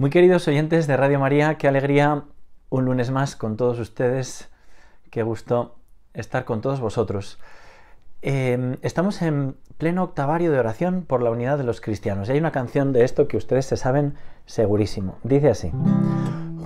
Muy queridos oyentes de Radio María, qué alegría un lunes más con todos ustedes, qué gusto estar con todos vosotros. Em, estamos en pleno octavario de oración por la unidad de los cristianos y hay una canción de esto que ustedes se saben segurísimo. Dice así,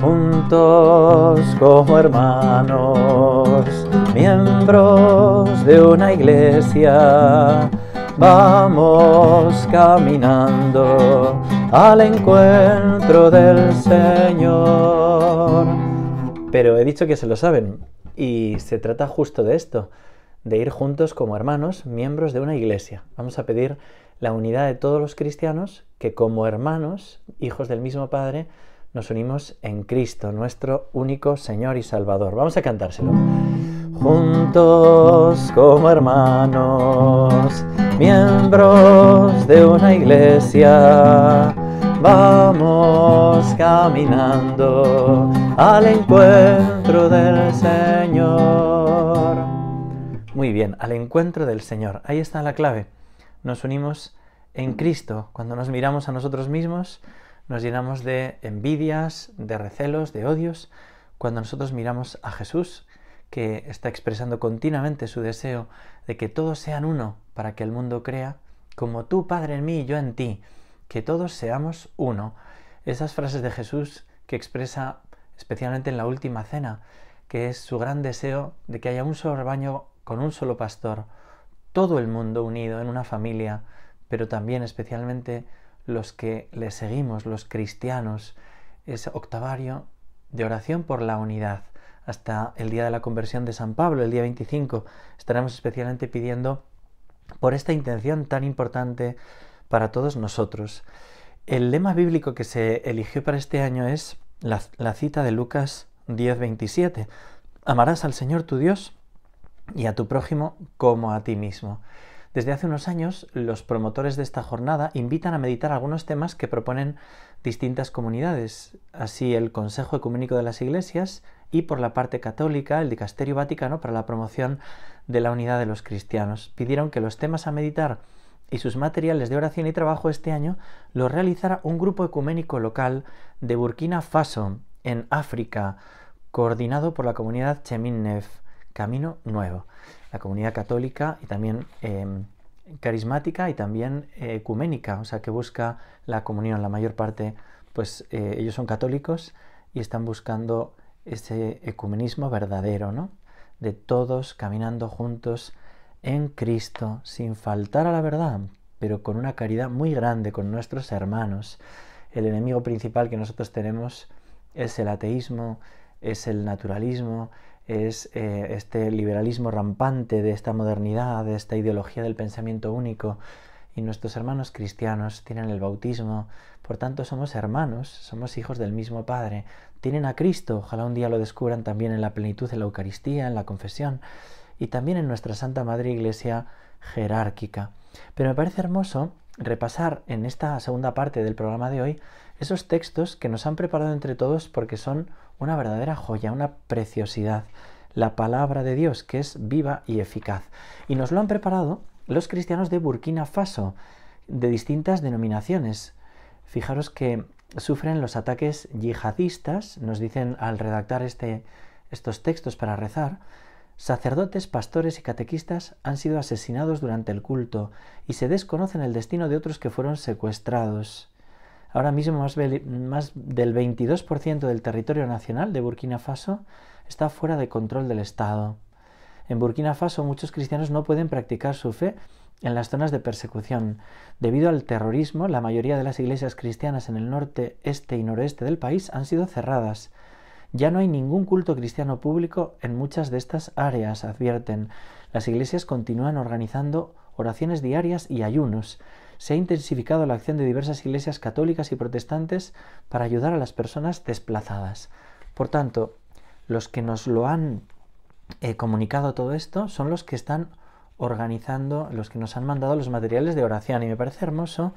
juntos como hermanos, miembros de una iglesia, vamos caminando al encuentro del Señor. Pero he dicho que se lo saben, y se trata justo de esto, de ir juntos como hermanos, miembros de una iglesia. Vamos a pedir la unidad de todos los cristianos que como hermanos, hijos del mismo Padre, nos unimos en Cristo, nuestro único Señor y Salvador. Vamos a cantárselo. Juntos como hermanos, miembros de una iglesia, Vamos caminando al encuentro del Señor. Muy bien, al encuentro del Señor. Ahí está la clave. Nos unimos en Cristo. Cuando nos miramos a nosotros mismos, nos llenamos de envidias, de recelos, de odios. Cuando nosotros miramos a Jesús, que está expresando continuamente su deseo de que todos sean uno para que el mundo crea, como tú, Padre, en mí y yo en ti que todos seamos uno. Esas frases de Jesús que expresa especialmente en la última cena, que es su gran deseo de que haya un solo rebaño con un solo pastor, todo el mundo unido en una familia, pero también especialmente los que le seguimos, los cristianos, ese octavario de oración por la unidad. Hasta el día de la conversión de San Pablo, el día 25, estaremos especialmente pidiendo por esta intención tan importante para todos nosotros. El lema bíblico que se eligió para este año es la, cita de Lucas 10:27. Amarás al Señor tu Dios y a tu prójimo como a ti mismo. Desde hace unos años, los promotores de esta jornada invitan a meditar algunos temas que proponen distintas comunidades, así el Consejo Ecuménico de las Iglesias y por la parte católica el Dicasterio Vaticano para la promoción de la unidad de los cristianos. Pidieron que los temas a meditar y sus materiales de oración y trabajo este año lo realizará un grupo ecuménico local de Burkina Faso, en África, coordinado por la comunidad Cheminnef, Camino Nuevo, la comunidad católica y también em, carismática y también eh, ecuménica, o sea, que busca la comunión. La mayor parte, pues eh, ellos son católicos y están buscando ese ecumenismo verdadero, ¿no? De todos caminando juntos en Cristo, sin faltar a la verdad, pero con una caridad muy grande con nuestros hermanos. El enemigo principal que nosotros tenemos es el ateísmo, es el naturalismo, es eh, este liberalismo rampante de esta modernidad, de esta ideología del pensamiento único. Y nuestros hermanos cristianos tienen el bautismo, por tanto somos hermanos, somos hijos del mismo Padre, tienen a Cristo, ojalá un día lo descubran también en la plenitud de la Eucaristía, en la confesión, y también en nuestra Santa Madre Iglesia jerárquica. Pero me parece hermoso repasar en esta segunda parte del programa de hoy esos textos que nos han preparado entre todos porque son una verdadera joya, una preciosidad, la palabra de Dios que es viva y eficaz. Y nos lo han preparado los cristianos de Burkina Faso, de distintas denominaciones. Fijaros que sufren los ataques yihadistas, nos dicen al redactar este, estos textos para rezar, Sacerdotes, pastores y catequistas han sido asesinados durante el culto y se desconocen el destino de otros que fueron secuestrados. Ahora mismo más, del 22% del territorio nacional de Burkina Faso está fuera de control del Estado. En Burkina Faso muchos cristianos no pueden practicar su fe en las zonas de persecución. Debido al terrorismo, la mayoría de las iglesias cristianas en el norte, este y noroeste del país han sido cerradas. Ya no hay ningún culto cristiano público en muchas de estas áreas, advierten. Las iglesias continúan organizando oraciones diarias y ayunos. Se ha intensificado la acción de diversas iglesias católicas y protestantes para ayudar a las personas desplazadas. Por tanto, los que nos lo han eh, comunicado todo esto son los que están organizando, los que nos han mandado los materiales de oración. Y me parece hermoso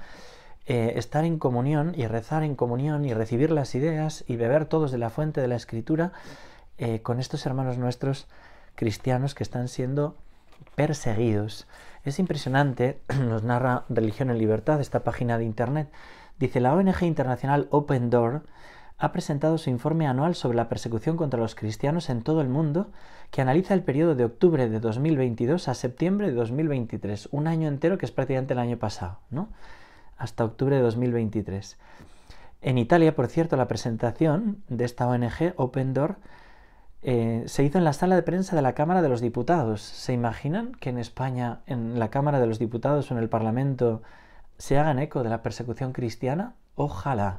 eh, estar en comunión y rezar en comunión y recibir las ideas y beber todos de la fuente de la escritura eh, con estos hermanos nuestros cristianos que están siendo perseguidos. Es impresionante, nos narra Religión en Libertad, esta página de Internet. Dice, la ONG internacional Open Door ha presentado su informe anual sobre la persecución contra los cristianos en todo el mundo, que analiza el periodo de octubre de 2022 a septiembre de 2023, un año entero que es prácticamente el año pasado, ¿no? hasta octubre de 2023. En Italia, por cierto, la presentación de esta ONG, Open Door, eh, se hizo en la sala de prensa de la Cámara de los Diputados. ¿Se imaginan que en España, en la Cámara de los Diputados o en el Parlamento, se hagan eco de la persecución cristiana? Ojalá,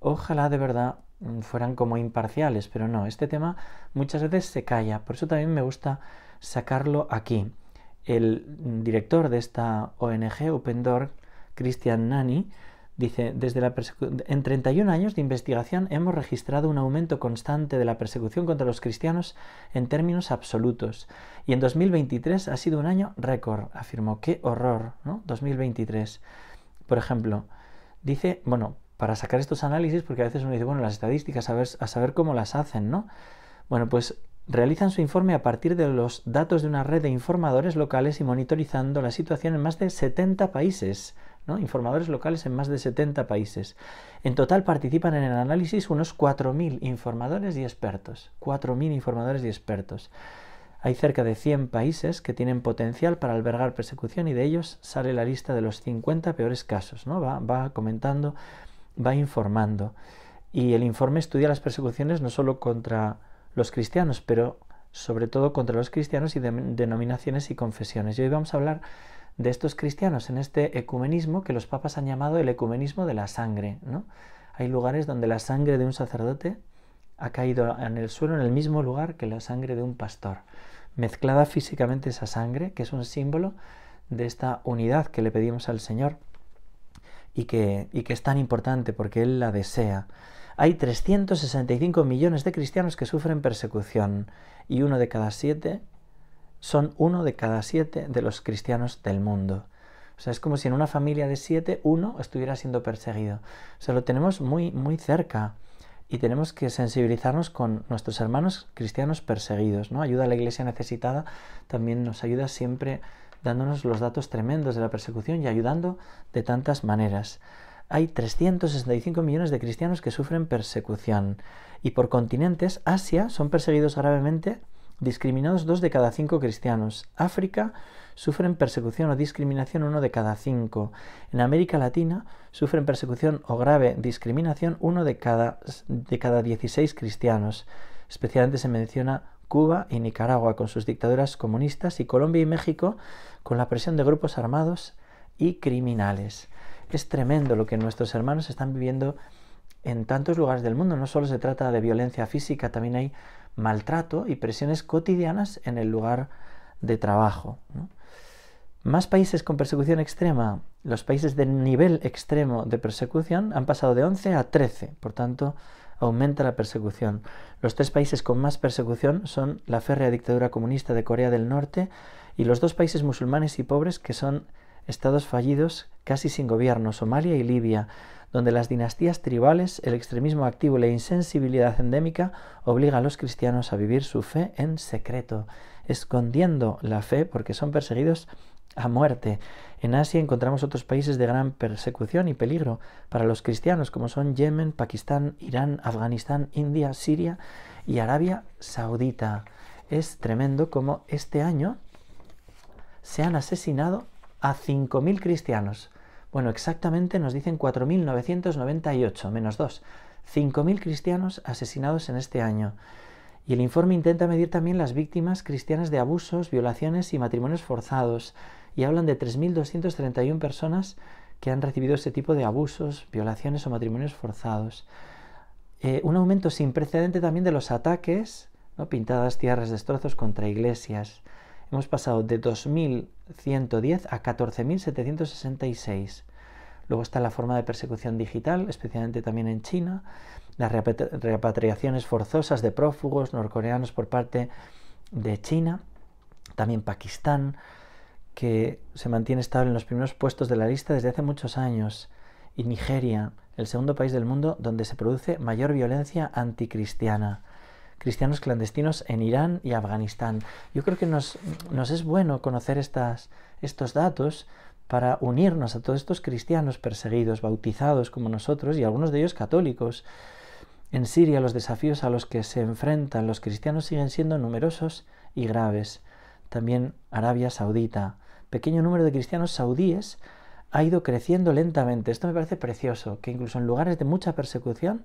ojalá de verdad fueran como imparciales, pero no, este tema muchas veces se calla, por eso también me gusta sacarlo aquí. El director de esta ONG, Open Door, Christian Nani, dice, desde en 31 años de investigación hemos registrado un aumento constante de la persecución contra los cristianos en términos absolutos. Y en 2023 ha sido un año récord, afirmó. ¡Qué horror! ¿no? 2023. Por ejemplo, dice, bueno, para sacar estos análisis, porque a veces uno dice, bueno, las estadísticas, a, a saber cómo las hacen, ¿no? Bueno, pues realizan su informe a partir de los datos de una red de informadores locales y monitorizando la situación en más de 70 países informadores locales en más de 70 países. En total participan en el análisis unos 4.000 informadores y expertos. 4.000 informadores y expertos. Hay cerca de 100 países que tienen potencial para albergar persecución y de ellos sale la lista de los 50 peores casos. ¿no? Va, comentando, va informando. Y el informe estudia las persecuciones no solo contra los cristianos, pero sobre todo contra los cristianos y denominaciones y confesiones. Y hoy vamos a hablar de estos cristianos en este ecumenismo que los papas han llamado el ecumenismo de la sangre. ¿no? Hay lugares donde la sangre de un sacerdote ha caído en el suelo en el mismo lugar que la sangre de un pastor. Mezclada físicamente esa sangre, que es un símbolo de esta unidad que le pedimos al Señor y que, y que es tan importante porque Él la desea. Hay 365 millones de cristianos que sufren persecución y uno de cada siete son uno de cada siete de los cristianos del mundo. O sea, es como si en una familia de siete uno estuviera siendo perseguido. O lo tenemos muy, muy cerca y tenemos que sensibilizarnos con nuestros hermanos cristianos perseguidos. ¿no? Ayuda a la iglesia necesitada también nos ayuda siempre dándonos los datos tremendos de la persecución y ayudando de tantas maneras. Hay 365 millones de cristianos que sufren persecución y por continentes Asia son perseguidos gravemente discriminados dos de cada cinco cristianos. África sufren persecución o discriminación uno de cada cinco. En América Latina sufren persecución o grave discriminación uno de cada, de cada 16 cristianos. Especialmente se menciona Cuba y Nicaragua con sus dictaduras comunistas y Colombia y México con la presión de grupos armados y criminales. Es tremendo lo que nuestros hermanos están viviendo en tantos lugares del mundo. No solo se trata de violencia física, también hay maltrato y presiones cotidianas en el lugar de trabajo. Más países con persecución extrema, los países de nivel extremo de persecución han pasado de 11 a 13, por tanto aumenta la persecución. Los tres países con más persecución son la férrea dictadura comunista de Corea del Norte y los dos países musulmanes y pobres que son estados fallidos casi sin gobierno, Somalia y Libia donde las dinastías tribales, el extremismo activo y la insensibilidad endémica obligan a los cristianos a vivir su fe en secreto, escondiendo la fe porque son perseguidos a muerte. En Asia encontramos otros países de gran persecución y peligro para los cristianos, como son Yemen, Pakistán, Irán, Afganistán, India, Siria y Arabia Saudita. Es tremendo como este año se han asesinado a 5.000 cristianos bueno, exactamente nos dicen 4.998 menos 2. 5.000 cristianos asesinados en este año. Y el informe intenta medir también las víctimas cristianas de abusos, violaciones y matrimonios forzados. Y hablan de 3.231 personas que han recibido ese tipo de abusos, violaciones o matrimonios forzados. Eh, un aumento sin precedente también de los ataques, pintadas tierras, destrozos contra iglesias. Hemos pasado de 2.110 a 14.766. Luego está la forma de persecución digital, especialmente también en China, las repatriaciones forzosas de prófugos norcoreanos por parte de China, también Pakistán, que se mantiene estable en los primeros puestos de la lista desde hace muchos años, y Nigeria, el segundo país del mundo donde se produce mayor violencia anticristiana cristianos clandestinos en Irán y Afganistán. Yo creo que nos, es bueno conocer estas, estos datos para unirnos a todos estos cristianos perseguidos, bautizados como nosotros y algunos de ellos católicos. En Siria los desafíos a los que se enfrentan los cristianos siguen siendo numerosos y graves. También Arabia Saudita. Pequeño número de cristianos saudíes ha ido creciendo lentamente. Esto me parece precioso, que incluso en lugares de mucha persecución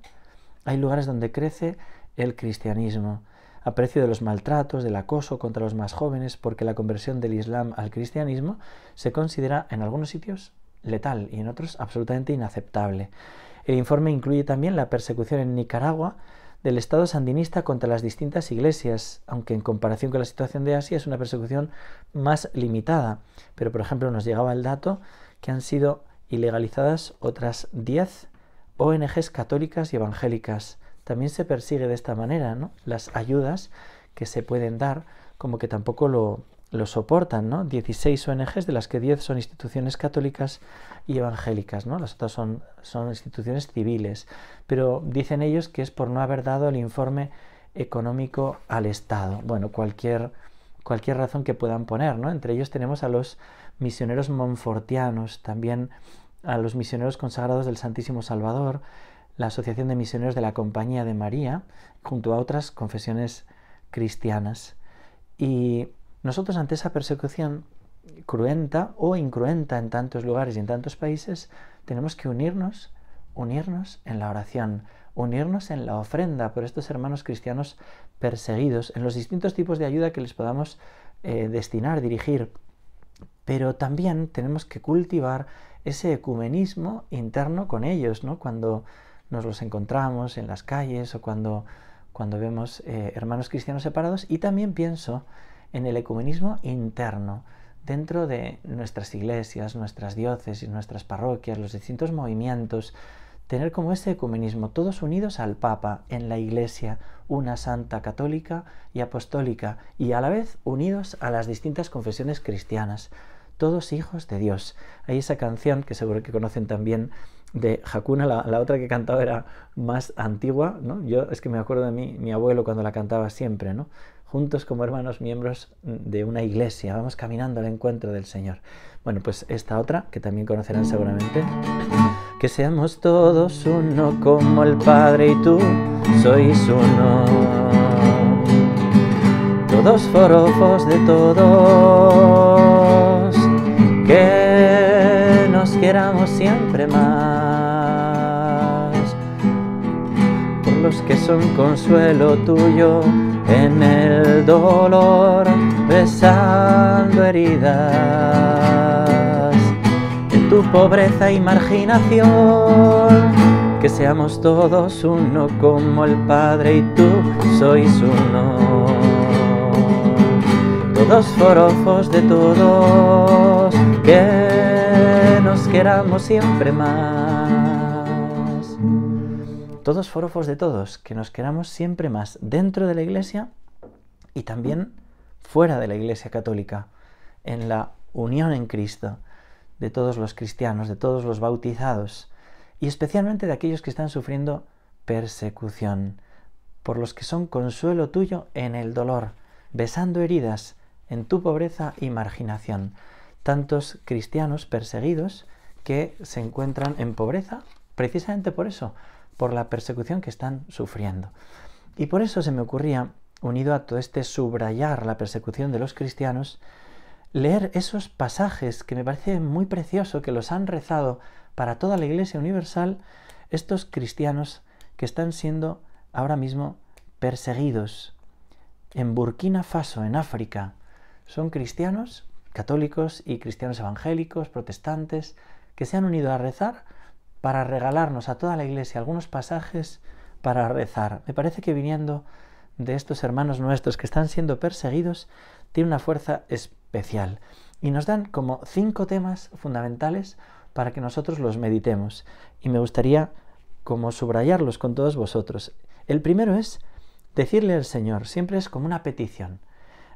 hay lugares donde crece el cristianismo, a precio de los maltratos, del acoso contra los más jóvenes, porque la conversión del Islam al cristianismo se considera en algunos sitios letal y en otros absolutamente inaceptable. El informe incluye también la persecución en Nicaragua del Estado sandinista contra las distintas iglesias, aunque en comparación con la situación de Asia es una persecución más limitada. Pero, por ejemplo, nos llegaba el dato que han sido ilegalizadas otras 10 ONGs católicas y evangélicas también se persigue de esta manera, ¿no? Las ayudas que se pueden dar, como que tampoco lo, soportan, ¿no? 16 ONGs, de las que 10 son instituciones católicas y evangélicas, ¿no? Las otras son, son instituciones civiles. Pero dicen ellos que es por no haber dado el informe económico al Estado. Bueno, cualquier, cualquier razón que puedan poner, ¿no? Entre ellos tenemos a los misioneros monfortianos, también a los misioneros consagrados del Santísimo Salvador, la Asociación de Misioneros de la Compañía de María, junto a otras confesiones cristianas. Y nosotros ante esa persecución cruenta o incruenta en tantos lugares y en tantos países, tenemos que unirnos, unirnos en la oración, unirnos en la ofrenda por estos hermanos cristianos perseguidos, en los distintos tipos de ayuda que les podamos eh, destinar, dirigir. Pero también tenemos que cultivar ese ecumenismo interno con ellos, ¿no? Cuando nos los encontramos en las calles o cuando, cuando vemos eh, hermanos cristianos separados. Y también pienso en el ecumenismo interno, dentro de nuestras iglesias, nuestras diócesis, nuestras parroquias, los distintos movimientos. Tener como ese ecumenismo todos unidos al Papa en la Iglesia, una santa católica y apostólica, y a la vez unidos a las distintas confesiones cristianas todos hijos de Dios. Hay esa canción que seguro que conocen también de Hakuna, la, otra que cantaba era más antigua, ¿no? Yo es que me acuerdo de mí, mi abuelo cuando la cantaba siempre, ¿no? Juntos como hermanos miembros de una iglesia, vamos caminando al encuentro del Señor. Bueno, pues esta otra, que también conocerán seguramente. Que seamos todos uno como el Padre y tú sois uno. Todos forofos de todos. Que siempre más. Por los que son consuelo tuyo en el dolor, besando heridas. En tu pobreza y marginación que seamos todos uno como el Padre y tú sois uno. Todos forofos de todo queramos siempre más. Todos forofos de todos, que nos queramos siempre más dentro de la Iglesia y también fuera de la Iglesia católica, en la unión en Cristo de todos los cristianos, de todos los bautizados, y especialmente de aquellos que están sufriendo persecución, por los que son consuelo tuyo en el dolor, besando heridas en tu pobreza y marginación tantos cristianos perseguidos que se encuentran en pobreza precisamente por eso, por la persecución que están sufriendo. Y por eso se me ocurría, unido a todo este subrayar la persecución de los cristianos, leer esos pasajes que me parece muy precioso, que los han rezado para toda la Iglesia Universal, estos cristianos que están siendo ahora mismo perseguidos. En Burkina Faso, en África, son cristianos católicos y cristianos evangélicos, protestantes, que se han unido a rezar para regalarnos a toda la iglesia algunos pasajes para rezar. Me parece que viniendo de estos hermanos nuestros que están siendo perseguidos, tiene una fuerza especial. Y nos dan como cinco temas fundamentales para que nosotros los meditemos. Y me gustaría como subrayarlos con todos vosotros. El primero es decirle al Señor, siempre es como una petición.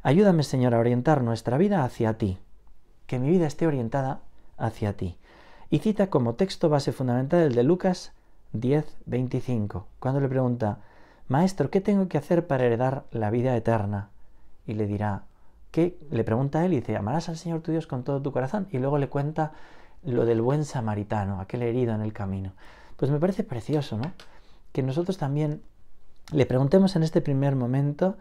Ayúdame, Señor, a orientar nuestra vida hacia ti, que mi vida esté orientada hacia ti. Y cita como texto base fundamental el de Lucas 10:25, cuando le pregunta, Maestro, ¿qué tengo que hacer para heredar la vida eterna? Y le dirá, ¿qué? Le pregunta a él y dice, amarás al Señor tu Dios con todo tu corazón. Y luego le cuenta lo del buen samaritano, aquel herido en el camino. Pues me parece precioso, ¿no? Que nosotros también le preguntemos en este primer momento,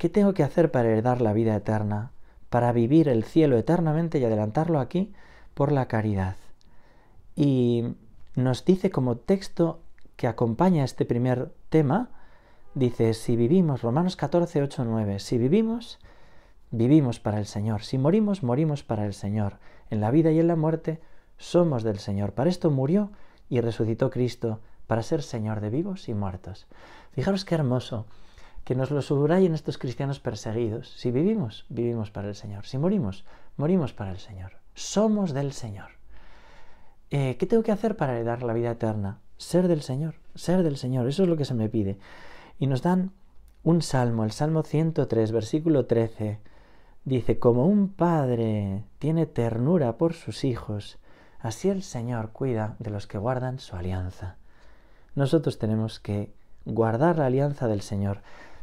¿Qué tengo que hacer para heredar la vida eterna, para vivir el cielo eternamente y adelantarlo aquí por la caridad? Y nos dice como texto que acompaña este primer tema, dice, si vivimos, Romanos 14, 8, 9, si vivimos, vivimos para el Señor, si morimos, morimos para el Señor, en la vida y en la muerte somos del Señor, para esto murió y resucitó Cristo, para ser Señor de vivos y muertos. Fijaros qué hermoso que nos lo subrayen estos cristianos perseguidos. Si vivimos, vivimos para el Señor. Si morimos, morimos para el Señor. Somos del Señor. Eh, ¿Qué tengo que hacer para heredar la vida eterna? Ser del Señor, ser del Señor. Eso es lo que se me pide. Y nos dan un salmo, el Salmo 103, versículo 13. Dice, como un padre tiene ternura por sus hijos, así el Señor cuida de los que guardan su alianza. Nosotros tenemos que guardar la alianza del Señor.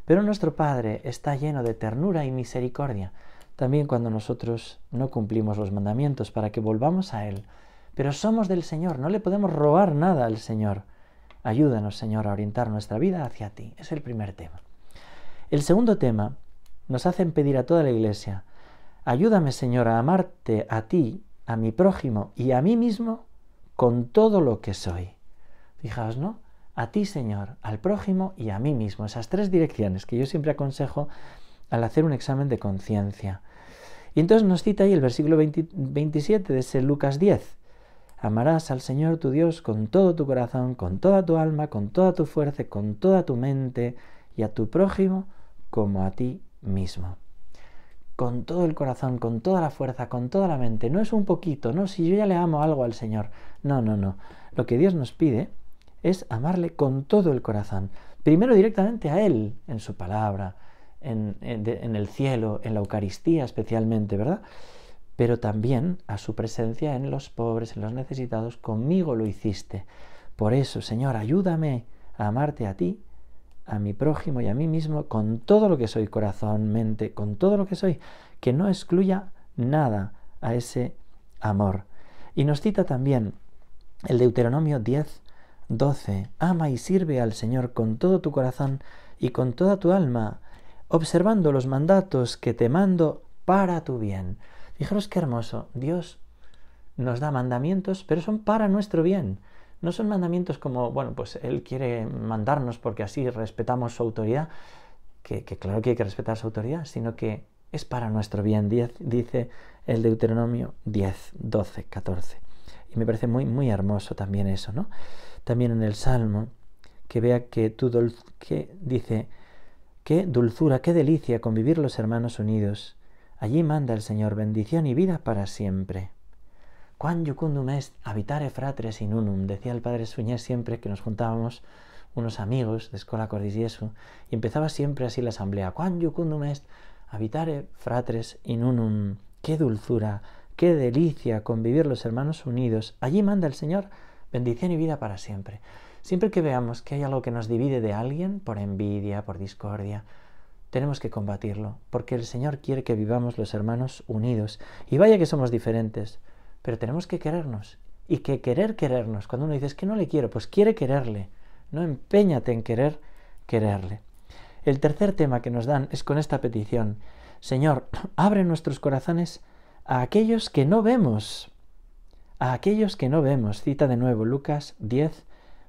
Pero nuestro Padre está lleno de ternura y misericordia, también cuando nosotros no cumplimos los mandamientos, para que volvamos a Él. Pero somos del Señor, no le podemos robar nada al Señor. Ayúdanos, Señor, a orientar nuestra vida hacia ti. Es el primer tema. El segundo tema nos hacen pedir a toda la Iglesia, ayúdame, Señor, a amarte a ti, a mi prójimo y a mí mismo con todo lo que soy. Fijaos, ¿no? a ti, Señor, al prójimo y a mí mismo. Esas tres direcciones que yo siempre aconsejo al hacer un examen de conciencia. Y entonces nos cita ahí el versículo 27 de ese Lucas 10. Amarás al Señor tu Dios con todo tu corazón, con toda tu alma, con toda tu fuerza, con toda tu mente y a tu prójimo como a ti mismo. Con todo el corazón, con toda la fuerza, con toda la mente. No es un poquito, no, si yo ya le amo algo al Señor. No, no, no. Lo que Dios nos pide es amarle con todo el corazón. Primero directamente a Él, en su palabra, en, el cielo, en la Eucaristía especialmente, ¿verdad? Pero también a su presencia en los pobres, en los necesitados. Conmigo lo hiciste. Por eso, Señor, ayúdame a amarte a ti, a mi prójimo y a mí mismo con todo lo que soy, corazón, mente, con todo lo que soy. Que no excluya nada a ese amor. Y nos cita también el Deuteronomio 10, 12. Ama y sirve al Señor con todo tu corazón y con toda tu alma, observando los mandatos que te mando para tu bien. Fijaros qué hermoso. Dios nos da mandamientos, pero son para nuestro bien. No son mandamientos como, bueno, pues Él quiere mandarnos porque así respetamos su autoridad, que, claro que hay que respetar su autoridad, sino que es para nuestro bien, dice el Deuteronomio 10, 12, 14. Y me parece muy, muy hermoso también eso, ¿no? también en el Salmo, que vea que tú que dice, qué dulzura, qué delicia convivir los hermanos unidos. Allí manda el Señor bendición y vida para siempre. Quan yucundum est habitare fratres in unum, decía el padre Suñez siempre que nos juntábamos unos amigos de Escola Cordisiesu y empezaba siempre así la asamblea. Quan yucundum est habitare fratres in unum. Qué dulzura, qué delicia convivir los hermanos unidos. Allí manda el Señor bendición y vida para siempre. Siempre que veamos que hay algo que nos divide de alguien, por envidia, por discordia, tenemos que combatirlo, porque el Señor quiere que vivamos los hermanos unidos. Y vaya que somos diferentes, pero tenemos que querernos. Y que querer querernos, cuando uno dice que no le quiero, pues quiere quererle. No empeñate en querer quererle. El tercer tema que nos dan es con esta petición. Señor, abre nuestros corazones a aquellos que no vemos a aquellos que no vemos. Cita de nuevo Lucas 10,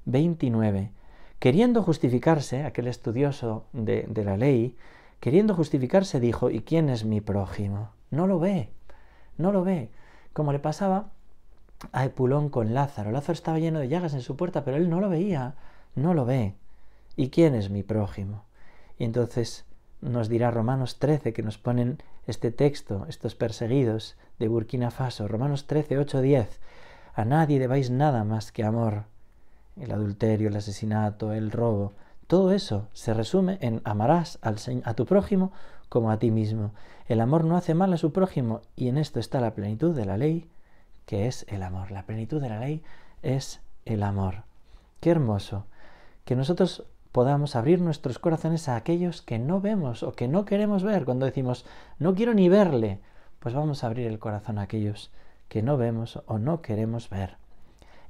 29. Queriendo justificarse, aquel estudioso de, la ley, queriendo justificarse dijo, ¿y quién es mi prójimo? No lo ve, no lo ve. Como le pasaba a Epulón con Lázaro. Lázaro estaba lleno de llagas en su puerta, pero él no lo veía, no lo ve. ¿Y quién es mi prójimo? Y entonces nos dirá Romanos 13 que nos ponen este texto, estos perseguidos de Burkina Faso, Romanos 13, 8, 10. A nadie debáis nada más que amor. El adulterio, el asesinato, el robo, todo eso se resume en amarás a tu prójimo como a ti mismo. El amor no hace mal a su prójimo y en esto está la plenitud de la ley, que es el amor. La plenitud de la ley es el amor. Qué hermoso que nosotros podamos abrir nuestros corazones a aquellos que no vemos o que no queremos ver. Cuando decimos, no quiero ni verle, pues vamos a abrir el corazón a aquellos que no vemos o no queremos ver.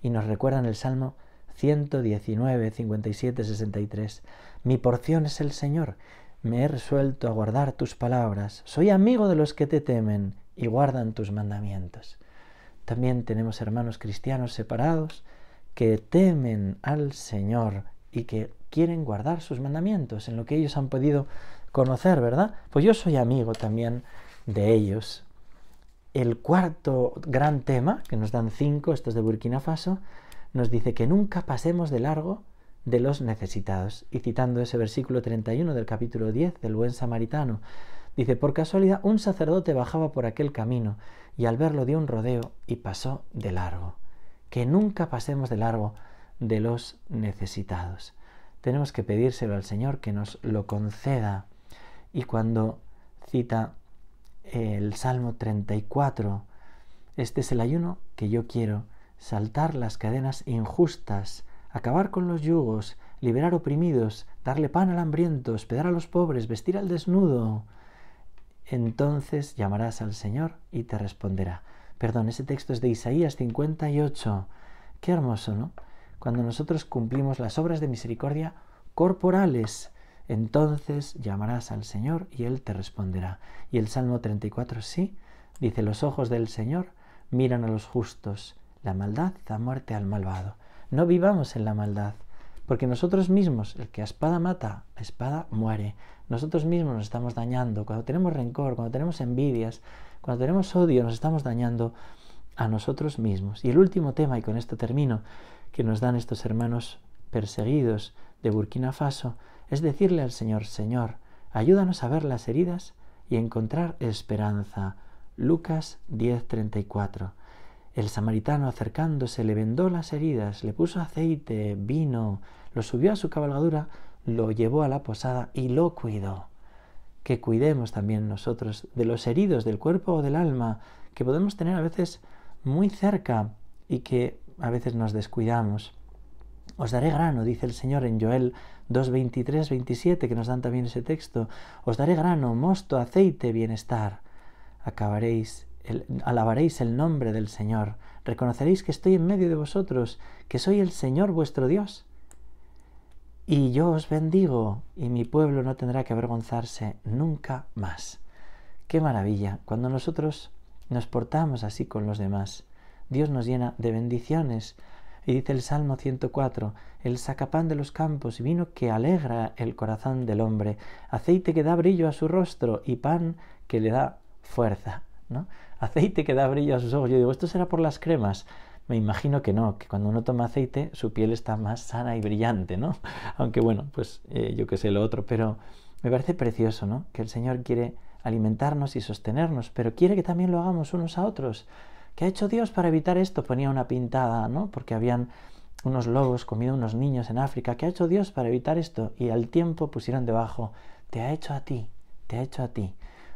Y nos recuerdan el Salmo 119, 57, 63. Mi porción es el Señor. Me he resuelto a guardar tus palabras. Soy amigo de los que te temen y guardan tus mandamientos. También tenemos hermanos cristianos separados que temen al Señor y que quieren guardar sus mandamientos, en lo que ellos han podido conocer, ¿verdad? Pues yo soy amigo también de ellos. El cuarto gran tema, que nos dan cinco, estos de Burkina Faso, nos dice que nunca pasemos de largo de los necesitados. Y citando ese versículo 31 del capítulo 10 del buen samaritano, dice, por casualidad un sacerdote bajaba por aquel camino y al verlo dio un rodeo y pasó de largo. Que nunca pasemos de largo de los necesitados tenemos que pedírselo al Señor que nos lo conceda. Y cuando cita el Salmo 34, este es el ayuno que yo quiero, saltar las cadenas injustas, acabar con los yugos, liberar oprimidos, darle pan al hambriento, hospedar a los pobres, vestir al desnudo. Entonces llamarás al Señor y te responderá. Perdón, ese texto es de Isaías 58. Qué hermoso, ¿no? cuando nosotros cumplimos las obras de misericordia corporales. Entonces llamarás al Señor y Él te responderá. Y el Salmo 34, sí, dice, los ojos del Señor miran a los justos, la maldad da muerte al malvado. No vivamos en la maldad, porque nosotros mismos, el que a espada mata, a espada muere. Nosotros mismos nos estamos dañando. Cuando tenemos rencor, cuando tenemos envidias, cuando tenemos odio, nos estamos dañando a nosotros mismos. Y el último tema, y con esto termino, que nos dan estos hermanos perseguidos de Burkina Faso, es decirle al Señor, Señor, ayúdanos a ver las heridas y encontrar esperanza. Lucas 10:34. El samaritano acercándose le vendó las heridas, le puso aceite, vino, lo subió a su cabalgadura, lo llevó a la posada y lo cuidó. Que cuidemos también nosotros de los heridos del cuerpo o del alma, que podemos tener a veces muy cerca y que a veces nos descuidamos. Os daré grano, dice el Señor en Joel 2, 23, 27, que nos dan también ese texto. Os daré grano, mosto, aceite, bienestar. Acabaréis, alabaréis el nombre del Señor. Reconoceréis que estoy en medio de vosotros, que soy el Señor vuestro Dios. Y yo os bendigo, y mi pueblo no tendrá que avergonzarse nunca más. Qué maravilla, cuando nosotros nos portamos así con los demás. Dios nos llena de bendiciones. Y dice el Salmo 104, el sacapán de los campos y vino que alegra el corazón del hombre, aceite que da brillo a su rostro y pan que le da fuerza, ¿no? Aceite que da brillo a sus ojos. Yo digo, ¿esto será por las cremas? Me imagino que no, que cuando uno toma aceite su piel está más sana y brillante, ¿no? Aunque bueno, pues eh, yo qué sé lo otro, pero me parece precioso, ¿no? Que el Señor quiere alimentarnos y sostenernos, pero quiere que también lo hagamos unos a otros. ¿Qué ha hecho Dios para evitar esto? Ponía una pintada, ¿no? Porque habían unos lobos comido unos niños en África. ¿Qué ha hecho Dios para evitar esto? Y al tiempo pusieron debajo, te ha hecho a ti, te ha hecho a ti.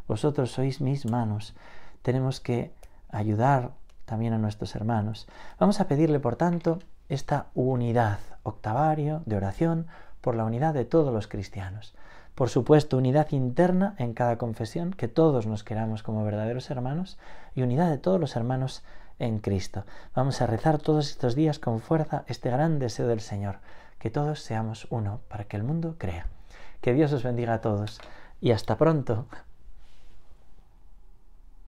Vosotros sois mis manos. Tenemos que ayudar también a nuestros hermanos. Vamos a pedirle, por tanto, esta unidad, octavario de oración por la unidad de todos los cristianos. Por supuesto, unidad interna en cada confesión, que todos nos queramos como verdaderos hermanos, y unidad de todos los hermanos en Cristo. Vamos a rezar todos estos días con fuerza este gran deseo del Señor, que todos seamos uno para que el mundo crea. Que Dios os bendiga a todos y hasta pronto.